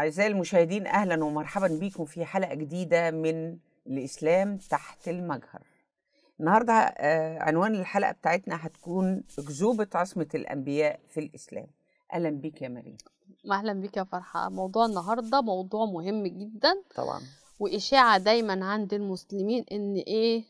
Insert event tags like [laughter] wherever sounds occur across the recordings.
أعزائي المشاهدين أهلا ومرحبا بكم في حلقة جديدة من الإسلام تحت المجهر النهاردة آه، عنوان الحلقة بتاعتنا هتكون أكذوبة عصمة الأنبياء في الإسلام أهلا بك يا مريم أهلا بك يا فرحة موضوع النهاردة موضوع مهم جدا طبعا وإشاعة دايما عند المسلمين إن إيه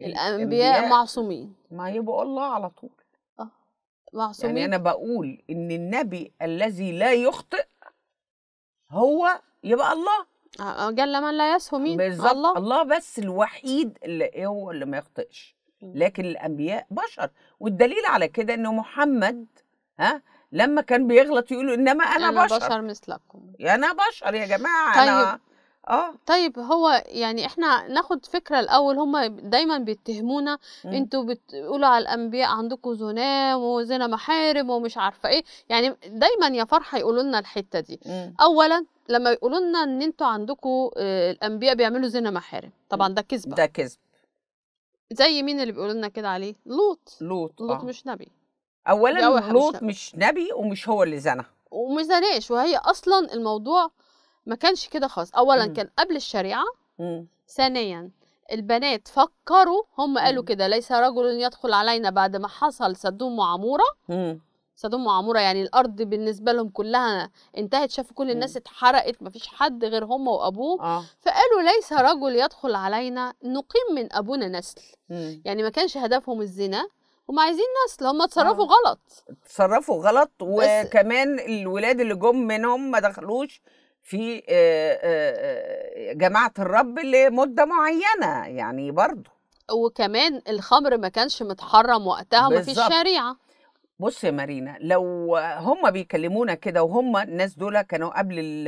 الأنبياء, الأنبياء معصومين ما يبقى الله على طول آه. يعني معصومين يعني أنا بقول إن النبي الذي لا يخطئ هو يبقى الله جل من لا يسهو مين الله. الله بس الوحيد اللي إيه هو اللي ما يخطئش لكن الانبياء بشر والدليل على كده انه محمد ها لما كان بيغلط يقولوا انما انا, أنا بشر, بشر مثلكم انا بشر يا جماعه طيب. انا اه طيب هو يعني احنا ناخد فكره الاول هما دايما بيتهمونا إمم. انتوا بتقولوا على الانبياء عندكم زنام وزنا محارم ومش عارفه ايه يعني دايما يا فرحه يقولوا لنا الحته دي مم. اولا لما يقولوا لنا ان انتوا عندكم آه، الانبياء بيعملوا زنا محارم طبعا ده كذب ده كذب زي مين اللي بيقولوا لنا كده عليه لوط لوط لوط آه. مش نبي اولا لوط مش نبي. مش نبي ومش هو اللي زنى ومش زناش وهي اصلا الموضوع ما كانش كده خالص اولا مم. كان قبل الشريعه إمم. ثانيا البنات فكروا هم إمم. قالوا كده ليس رجل يدخل علينا بعد ما حصل سدوم وعموره سدوم إمم. وعموره يعني الارض بالنسبه لهم كلها انتهت شافوا كل الناس اتحرقت مفيش حد غير هم وابوه آه. فقالوا ليس رجل يدخل علينا نقيم من ابونا نسل مم. يعني ما كانش هدفهم الزنا هم عايزين نسل هم اتصرفوا آه. غلط اتصرفوا غلط وكمان الولاد اللي جم منهم ما دخلوش في جماعه الرب لمده معينه يعني برضه وكمان الخمر ما كانش متحرم وقتها ما فيش شريعه بص يا مارينا لو هم بيكلمونا كده وهم الناس دول كانوا قبل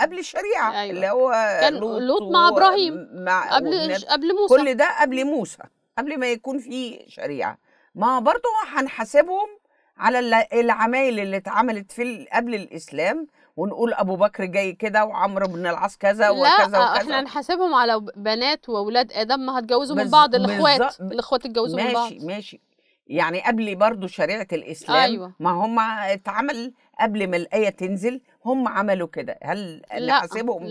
قبل الشريعه أيوة. اللي هو كان لوط, لوط مع ابراهيم مع قبل قبل موسى كل ده قبل موسى قبل ما يكون في شريعه ما برضه هنحاسبهم على العمايل اللي اتعملت في قبل الاسلام ونقول ابو بكر جاي كده وعمرو بن العاص كذا وكذا آه، وكذا لا احنا نحاسبهم على بنات واولاد ادم ما هتجوزوا من بعض الاخوات الاخوات اتجوزوا من بعض ماشي ماشي يعني قبل برضو شريعه الاسلام أيوة. ما هم اتعمل قبل ما الايه تنزل هم عملوا كده هل نحاسبهم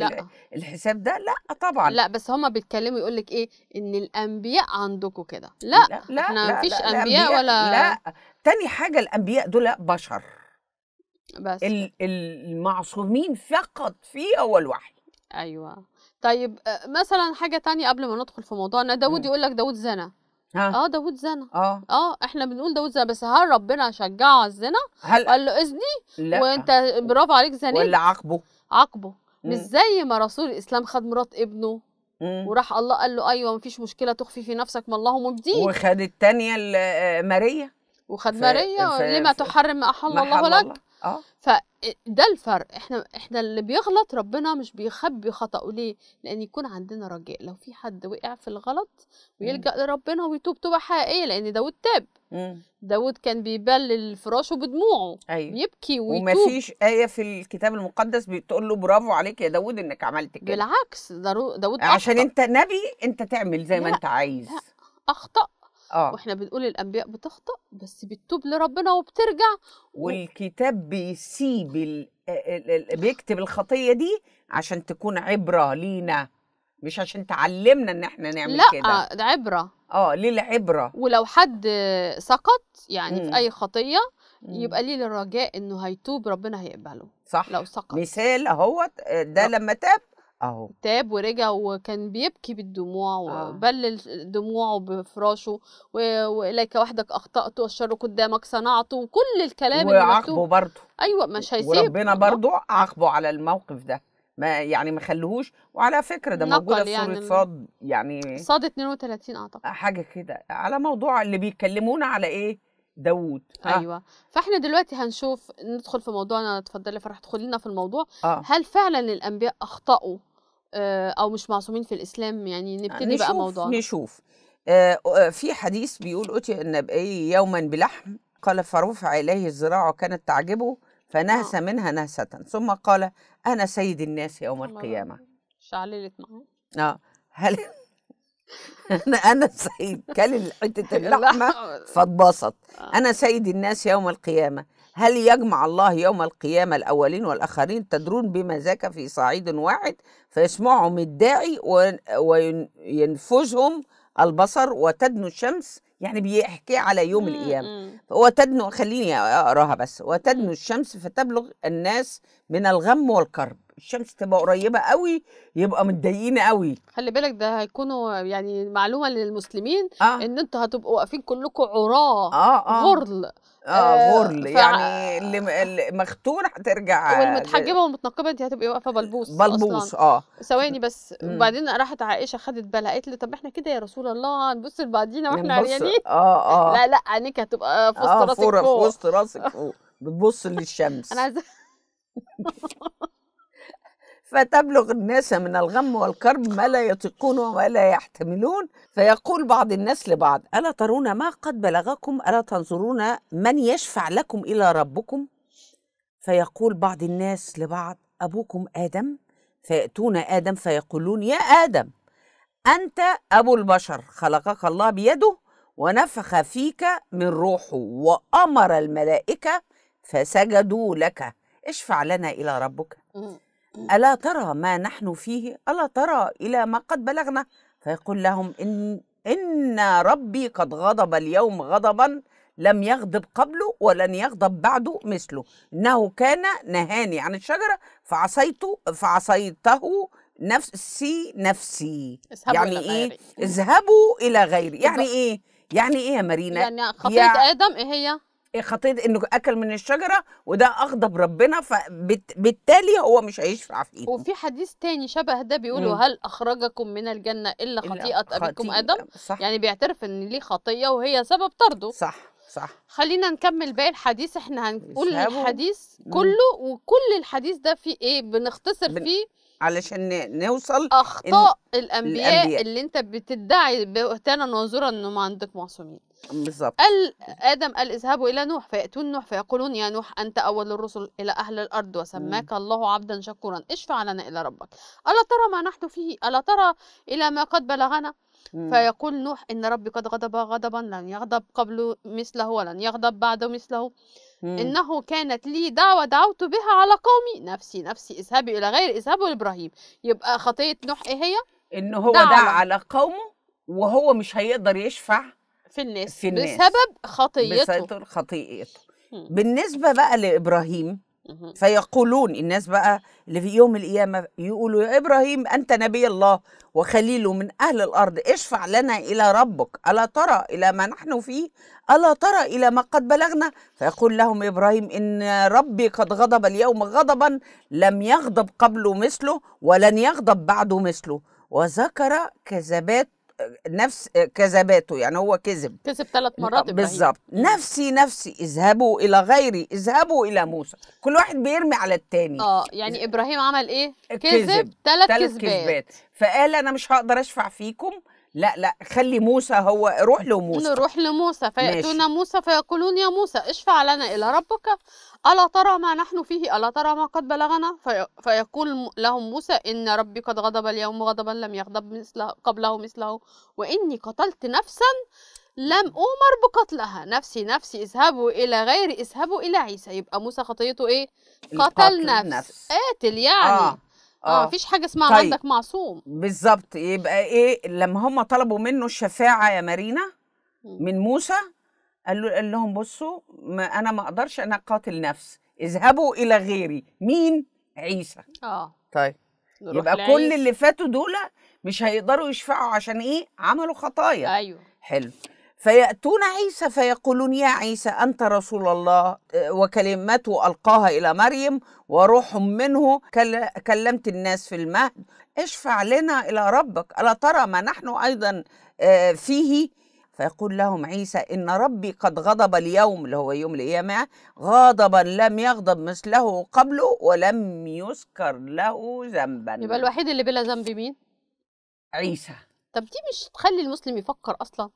الحساب ده لا طبعا لا بس هم بيتكلموا يقول لك ايه ان الانبياء عندكم كده لا لا لا احنا مفيش لا انبياء لا ولا لا تاني حاجه الانبياء دول بشر بس المعصومين فقط في هو الوحي ايوه طيب آه، مثلا حاجه تانية قبل ما ندخل في موضوعنا داود يقول لك داود زنى ها. اه داود زنى اه اه احنا بنقول داود زنى بس هل ربنا شجعه على الزنا هل قال له اذني لا. وانت برافو عليك زنيت ولا عاقبه عاقبه مش زي ما رسول الاسلام خد مرات ابنه مم. وراح الله قال له ايوه مفيش مشكله تخفي في نفسك ما الله مبديه وخد الثانيه آه، ماريا وخد ف... ماريا ف... لما ف... تحرم ما احل الله لك اه فده الفرق احنا احنا اللي بيغلط ربنا مش بيخبي خطأه ليه لان يكون عندنا رجاء لو في حد وقع في الغلط ويلجأ لربنا ويتوب توبة حقيقية لان داود تاب داود كان بيبلل فراشه بدموعه أيوة. يبكي ويتوب ومفيش آية في الكتاب المقدس بتقول له برافو عليك يا داود انك عملت كده بالعكس داود أخطأ. عشان انت نبي انت تعمل زي ما انت عايز لا. اخطأ آه. واحنا بنقول الانبياء بتخطا بس بتتوب لربنا وبترجع والكتاب بيسيب ال... بيكتب الخطيه دي عشان تكون عبره لينا مش عشان تعلمنا ان احنا نعمل كده لا ده عبره اه ليه العبره ولو حد سقط يعني مم. في اي خطيه يبقى ليه الرجاء انه هيتوب ربنا هيقبله صح لو سقط مثال اهوت آه، ده لما تاب اهو تاب ورجع وكان بيبكي بالدموع آه. وبلل دموعه بفراشه واليك وحدك اخطات والشر قدامك صنعته وكل الكلام اللي وعاقبه برضه ايوه مش هيسيب وربنا برضه عاقبه على الموقف ده ما يعني ما خلوهوش وعلى فكره ده موجوده في سوره يعني صاد يعني صاد 32 اعتقد آه، حاجه كده على موضوع اللي بيتكلمونا على ايه داوود آه. ايوه آه. فاحنا دلوقتي هنشوف ندخل في موضوعنا اتفضلي فرح تدخلي لنا في الموضوع آه. هل فعلا الانبياء اخطاوا آه، او مش معصومين في الاسلام يعني آه، نبتدي بقى موضوع نشوف آه، في حديث بيقول أتي النبي إيه، يوما بلحم قال فرفع إليه الذراع وكانت تعجبه فنهس منها نهسة ثم قال أنا سيد الناس يوم القيامة شعللت معاه آه هل [laughs] أنا أنا سيد كل حتة [laughs] اللحمة فاتبسط أنا سيد الناس يوم القيامة هل يجمع الله يوم القيامة الأولين والآخرين تدرون بما ذاك في صعيد واحد فيسمعهم الداعي وينفذهم البصر وتدنو الشمس يعني بيحكي على يوم إمم، القيامة إمم. وتدنو خليني أقراها بس وتدنو إمم. الشمس فتبلغ الناس من الغم والكرب الشمس تبقى قريبه قوي يبقى متضايقين قوي خلي بالك ده هيكونوا يعني معلومه للمسلمين آه. ان انتوا هتبقوا واقفين كلكم عراه آه آه. غرل اه, آه، غرل ف... يعني اللي مختون هترجع والمتحجبه والمتنقبه انت هتبقي واقفه بلبوس بلبوس اه ثواني بس مم. وبعدين راحت عائشه خدت بالها قالت لي طب احنا كده يا رسول الله هنبص لبعضينا واحنا عريانين اه اه لا لا عينيك هتبقى في وسط آه راسك فوق في وسط راسك فوق بتبص للشمس [laughs] انا عايزه [laughs] فتبلغ الناس من الغم والكرب ما لا يطيقون وما لا يحتملون فيقول بعض الناس لبعض ألا ترون ما قد بلغكم ألا تنظرون من يشفع لكم إلى ربكم فيقول بعض الناس لبعض أبوكم آدم فيأتون آدم فيقولون يا آدم أنت أبو البشر خلقك الله بيده ونفخ فيك من روحه وأمر الملائكة فسجدوا لك اشفع لنا إلى ربك ألا ترى ما نحن فيه ألا ترى إلى ما قد بلغنا فيقول لهم إن, إن ربي قد غضب اليوم غضبا لم يغضب قبله ولن يغضب بعده مثله إنه كان نهاني عن الشجرة فعصيته فعصيته نفسي نفسي يعني إيه اذهبوا إلى غيري يعني إيه يعني إيه يا مارينا يعني خطية يا... آدم إيه هي خطيه انه اكل من الشجره وده اغضب ربنا فبالتالي هو مش هيشفع في ايده وفي حديث تاني شبه ده بيقول هل اخرجكم من الجنه الا خطيئه ابيكم ادم صح. يعني بيعترف ان ليه خطيه وهي سبب طرده صح صح خلينا نكمل باقي الحديث احنا هنقول الحديث كله وكل الحديث ده فيه ايه بنختصر بن... فيه علشان نوصل اخطاء إن... الأنبياء, الانبياء اللي انت بتدعي بهتانا وزورا انه ما عندك معصومين بالظبط قال آدم قال اذهبوا إلى نوح فيأتون نوح فيقولون يا نوح أنت أول الرسل إلى أهل الأرض وسماك الله عبدا شكورا اشفع لنا إلى ربك ألا ترى ما نحن فيه ألا ترى إلى ما قد بلغنا فيقول نوح إن ربي قد غضب غضبا لن يغضب قبله مثله ولن يغضب بعده مثله إنه كانت لي دعوة دعوت بها على قومي نفسي نفسي اذهبي إلى غير اذهبوا لإبراهيم يبقى خطية نوح إيه هي؟ إن هو دعا على قومه وهو مش هيقدر يشفع في الناس, في الناس. بسبب خطيته بسبب خطيئته بالنسبة بقى لإبراهيم فيقولون الناس بقى اللي في يوم القيامة يقولوا يا إبراهيم أنت نبي الله وخليله من أهل الأرض اشفع لنا إلى ربك ألا ترى إلى ما نحن فيه ألا ترى إلى ما قد بلغنا فيقول لهم إبراهيم إن ربي قد غضب اليوم غضبا لم يغضب قبله مثله ولن يغضب بعده مثله وذكر كذبات نفس آه، كذباته يعني هو كذب كذب ثلاث مرات بالظبط إمم. نفسي نفسي اذهبوا الى غيري اذهبوا الى موسى كل واحد بيرمي على الثاني اه يعني ابراهيم عمل ايه آه، كذب ثلاث كذبات فقال انا مش هقدر اشفع فيكم لا لا خلي موسى هو روح لموسى روح لموسى فيأتون موسى فيقولون يا موسى اشفع لنا إلى ربك ألا ترى ما نحن فيه ألا ترى ما قد بلغنا في فيقول لهم موسى إن ربي قد غضب اليوم غضبا لم يغضب مثله قبله مثله وإني قتلت نفسا لم أمر بقتلها نفسي نفسي اذهبوا إلى غير اذهبوا إلى عيسى يبقى موسى خطيته إيه قتل نفس. نفس قاتل يعني آه،, آه. اه مفيش حاجه اسمها طيب. عندك معصوم بالظبط يبقى ايه لما هم طلبوا منه الشفاعه يا مارينا من موسى قال قال لهم بصوا ما انا ما اقدرش انا قاتل نفس اذهبوا الى غيري مين عيسى اه طيب يبقى لعيس. كل اللي فاتوا دول مش هيقدروا يشفعوا عشان ايه عملوا خطايا ايوه حلو فيأتون عيسى فيقولون يا عيسى أنت رسول الله آه، وكلمته ألقاها إلى مريم وروح منه كلمت الناس في المهد اشفع لنا إلى ربك ألا ترى ما نحن أيضا آه، فيه فيقول لهم عيسى إن ربي قد غضب اليوم اللي هو يوم القيامة غضبا لم يغضب مثله قبله ولم يذكر له ذنبا يبقى الوحيد اللي بلا ذنب مين؟ عيسى طب دي مش تخلي المسلم يفكر أصلا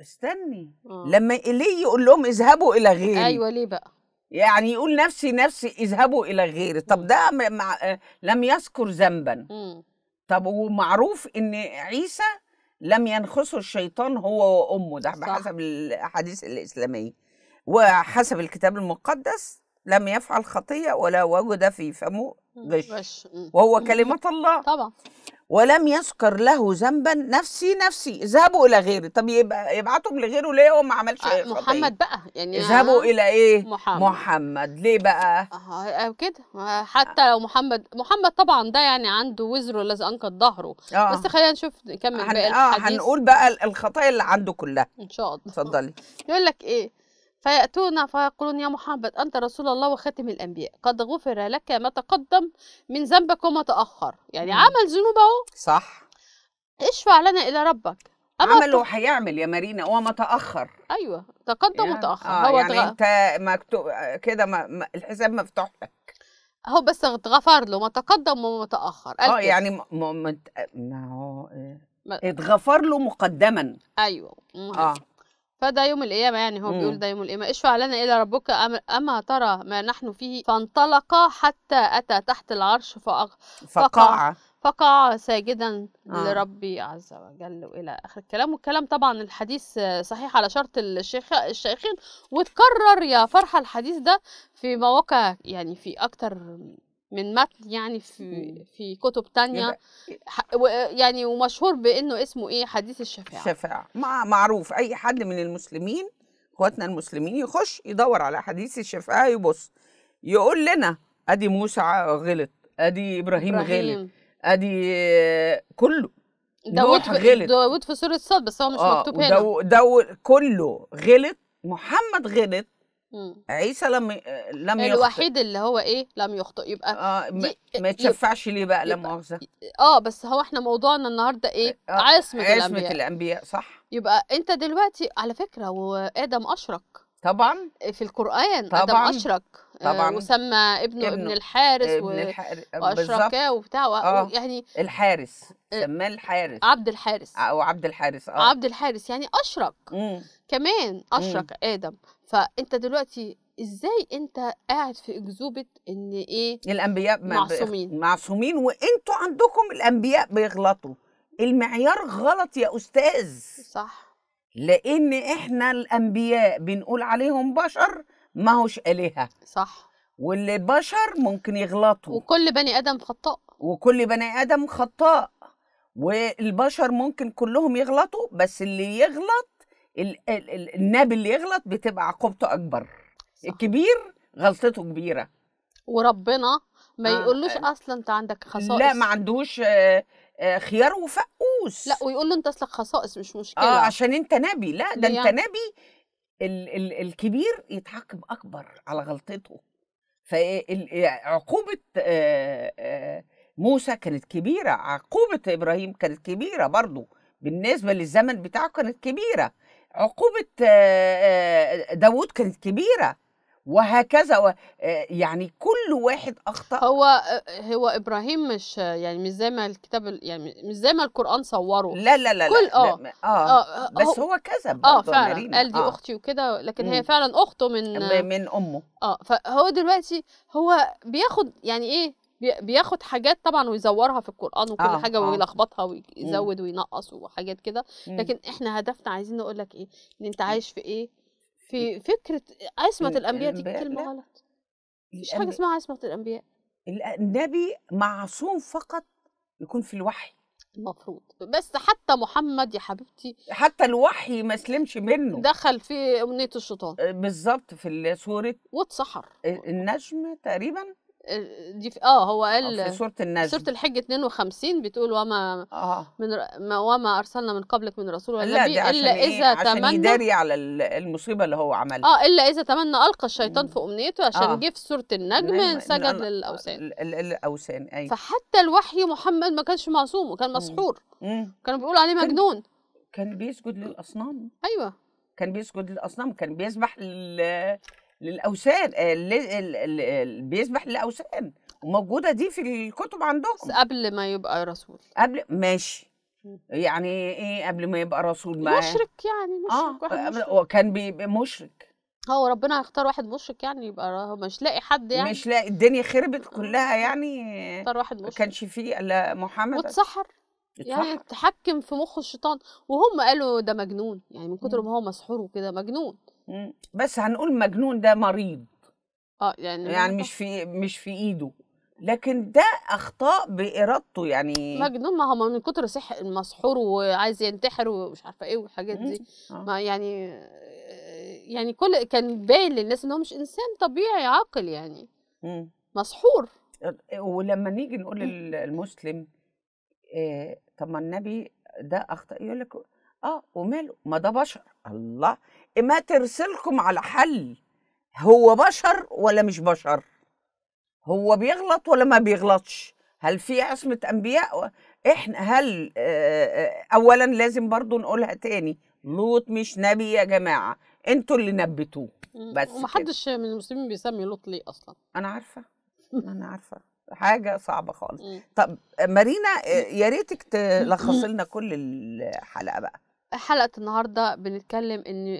استني آه. لما ليه يقول لهم اذهبوا إلى غيري أيوة ليه بقى؟ يعني يقول نفسي نفسي اذهبوا إلى غيري طب ده مع... آه، لم يذكر ذنبا طب ومعروف إن عيسى لم ينخسه الشيطان هو وامه ده بحسب الاحاديث الاسلاميه وحسب الكتاب المقدس لم يفعل خطيه ولا وجد في فمه غش وهو كلمه الله طبعا ولم يذكر له ذنبا نفسي نفسي اذهبوا الى غيري طب يبقى يبعتهم لغيره ليه هو ما عملش آه إيه؟ محمد بقى يعني اذهبوا آه الى ايه محمد, محمد. ليه بقى آه كده حتى لو محمد محمد طبعا ده يعني عنده وزره الذي انقذ ظهره آه. بس خلينا نشوف نكمل هن... بقى آه، الحديث اه هنقول بقى الخطايا اللي عنده كلها ان شاء الله اتفضلي يقول لك ايه فيأتون فيقولون يا محمد أنت رسول الله وخاتم الأنبياء قد غفر لك ما تقدم من ذنبك وما تأخر يعني مم. عمل ذنوب أهو صح اشفع لنا إلى ربك عمل وهيعمل يا مارينا هو ما تاخر ايوه تقدم يعني وتاخر آه هو يعني انت مكتوب آه، كده ما الحساب مفتوح لك هو بس اتغفر له ما تقدم وما تاخر اه يعني ما ما هو آه، اتغفر له مقدما ايوه مهم. اه فده يوم القيامة يعني هو بيقول ده يوم القيامة اشفع لنا إلى ربك أما ترى ما نحن فيه فانطلق حتى أتى تحت العرش فقع فقع, فقع ساجدا آه. لربي عز وجل والى اخر الكلام والكلام طبعا الحديث صحيح على شرط الشيخ الشيخين وتكرر يا فرحه الحديث ده في مواقع يعني في اكتر من متن يعني في في كتب تانية يعني ومشهور بانه اسمه ايه حديث الشفاعه الشفاعه مع معروف اي حد من المسلمين اخواتنا المسلمين يخش يدور على حديث الشفاعه يبص يقول لنا ادي موسى غلط ادي ابراهيم, إبراهيم. غلط ادي كله داود غلط داود في سوره الصاد بس هو مش آه، مكتوب هنا داود كله غلط محمد غلط مم. عيسى لم لم يخطئ الوحيد اللي هو ايه لم يخطئ يبقى اه ما, ما يتشفعش ليه بقى لا مؤاخذه اه بس هو احنا موضوعنا النهارده ايه آه. آه، عصمه الانبياء عصمه الانبياء صح يبقى انت دلوقتي على فكره وادم اشرك طبعا آه، في القران طبعا ادم اشرك آه، طبعا آه وسمى ابنه, ابن الحارس ابن الحارس وبتاع و... آه. يعني الحارس سماه الحارس عبد الحارس او عبد الحارس اه عبد الحارس يعني اشرك مم. كمان اشرك مم. ادم فانت دلوقتي ازاي انت قاعد في اكذوبه ان ايه الانبياء معصومين معصومين وانتوا عندكم الانبياء بيغلطوا المعيار غلط يا استاذ صح لان احنا الانبياء بنقول عليهم بشر ما هوش الهه صح واللي بشر ممكن يغلطوا وكل بني ادم خطاء وكل بني ادم خطاء والبشر ممكن كلهم يغلطوا بس اللي يغلط الناب اللي يغلط بتبقى عقوبته اكبر صح. الكبير غلطته كبيره وربنا ما آه. يقولوش آه. اصلا انت عندك خصائص لا ما عندوش آه،, آه خيار وفقوس لا ويقول له انت اصلك خصائص مش مشكله اه عشان انت نبي لا ده انت نبي ال ال الكبير يتعاقب اكبر على غلطته فعقوبه آه، موسى كانت كبيره عقوبه ابراهيم كانت كبيره برضه بالنسبه للزمن بتاعه كانت كبيره عقوبة داوود كانت كبيرة وهكذا يعني كل واحد اخطا هو هو ابراهيم مش يعني مش زي ما الكتاب يعني مش زي ما القران صوره لا لا لا كل اه, لا آه, آه بس هو كذب اه فعلا مارينا. قال دي آه اختي وكده لكن هي فعلا اخته من من امه اه فهو دلوقتي هو بياخد يعني ايه بياخد حاجات طبعا ويزورها في القران وكل آه حاجه آه. ويلخبطها ويزود مم. وينقص وحاجات كده لكن احنا هدفنا عايزين نقول لك ايه ان انت عايش في ايه في فكره عصمه الانبياء دي كلمه غلط مفيش حاجه اسمها عصمه الانبياء النبي معصوم فقط يكون في الوحي المفروض بس حتى محمد يا حبيبتي حتى الوحي ما سلمش منه دخل في امنيه الشيطان آه، بالظبط في سوره واتسحر آه، النجم تقريبا آه، دي في اه هو آه، قال في سوره النجم سوره الحج 52 بتقول وما آه. من ر... ما وما ارسلنا من قبلك من رسول ولا نبي الا إيه؟ اذا عشان تمنى عشان يداري على المصيبه اللي هو عملها اه الا اذا تمنى القى الشيطان في امنيته عشان آه. جه في سوره النجم نعم. سجد نعم. للاوثان الاوثان ايوه فحتى الوحي محمد ما كانش معصوم وكان مسحور كانوا بيقولوا عليه مجنون كان بيسجد للاصنام ايوه كان بيسجد للاصنام كان بيسبح لل للاوثان آه، بيذبح للاوثان وموجوده دي في الكتب عندكم قبل ما يبقى رسول قبل ماشي يعني ايه قبل ما يبقى رسول ما مشرك يعني مشرك اه وكان بيبقى مشرك هو اه، ربنا هيختار واحد مشرك يعني يبقى مش لاقي حد يعني مش لاقي الدنيا خربت كلها يعني اختار واحد مشرك ما كانش فيه الا محمد واتسحر يعني اتحكم في مخ الشيطان وهم قالوا ده مجنون يعني من كتر ما هو مسحور وكده مجنون بس هنقول مجنون ده مريض اه يعني يعني مش في مش في ايده لكن ده اخطاء بارادته يعني مجنون ما هو من كتر صح مسحور وعايز ينتحر ومش عارفه ايه والحاجات دي آه. ما يعني يعني كل كان باين للناس ان هو مش انسان طبيعي عاقل يعني مسحور ولما نيجي نقول للمسلم إيه طب ما النبي ده اخطا يقول لك اه وماله ما ده بشر الله ما ترسلكم على حل هو بشر ولا مش بشر هو بيغلط ولا ما بيغلطش هل في عصمة أنبياء إحنا هل آه، آه، أولا لازم برضو نقولها تاني لوط مش نبي يا جماعة انتوا اللي نبتوه بس ومحدش من المسلمين بيسمي لوط ليه أصلا أنا عارفة أنا عارفة حاجة صعبة خالص طب مارينا آه، يا ريتك تلخص لنا كل الحلقة بقى حلقة النهاردة بنتكلم إن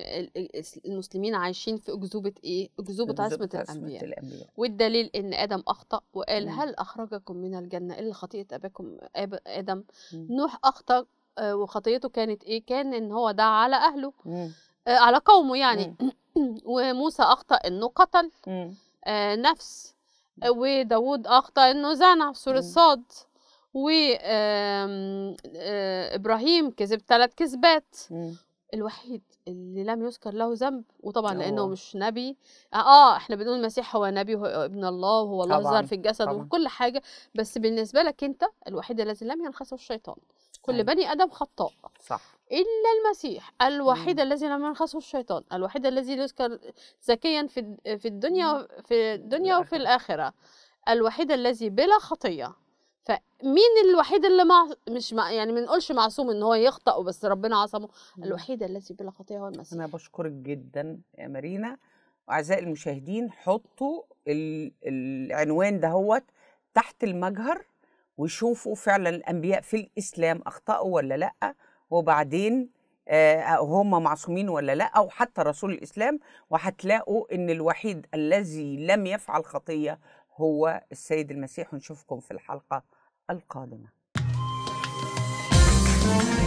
المسلمين عايشين في أكذوبة إيه؟ أكذوبة عصمة الأنبياء. الأنبياء والدليل إن آدم أخطأ وقال مم. هل أخرجكم من الجنة إلا خطيئة أباكم آب آدم مم. نوح أخطأ آه، وخطيته كانت إيه؟ كان إن هو دعا على أهله مم. آه، على قومه يعني [clears throat] وموسى أخطأ إنه قتل مم. آه نفس آه، وداود أخطأ إنه زنى في سورة مم. وابراهيم آه، كذب ثلاث كذبات الوحيد اللي لم يذكر له ذنب وطبعا أوه. لانه مش نبي آه،, اه احنا بنقول المسيح هو نبي هو ابن الله وهو الله ظهر في الجسد طبعًا. وكل حاجه بس بالنسبه لك انت الوحيد الذي لم ينخسه الشيطان كل أي. أيوه. بني ادم خطاء صح الا المسيح الوحيد مم. الذي لم ينخسه الشيطان الوحيد الذي يذكر زكيا في في الدنيا في الدنيا وفي الاخره الوحيد الذي بلا خطيه فمين الوحيد اللي مع مش مع يعني ما نقولش معصوم ان هو يخطأ وبس ربنا عصمه الوحيد الذي بلا خطيئه هو المسيح انا بشكرك جدا يا مارينا واعزائي المشاهدين حطوا العنوان دهوت تحت المجهر وشوفوا فعلا الانبياء في الاسلام اخطاوا ولا لا وبعدين آه، هم معصومين ولا لا او حتى رسول الاسلام وهتلاقوا ان الوحيد الذي لم يفعل خطيه هو السيد المسيح ونشوفكم في الحلقه القادمه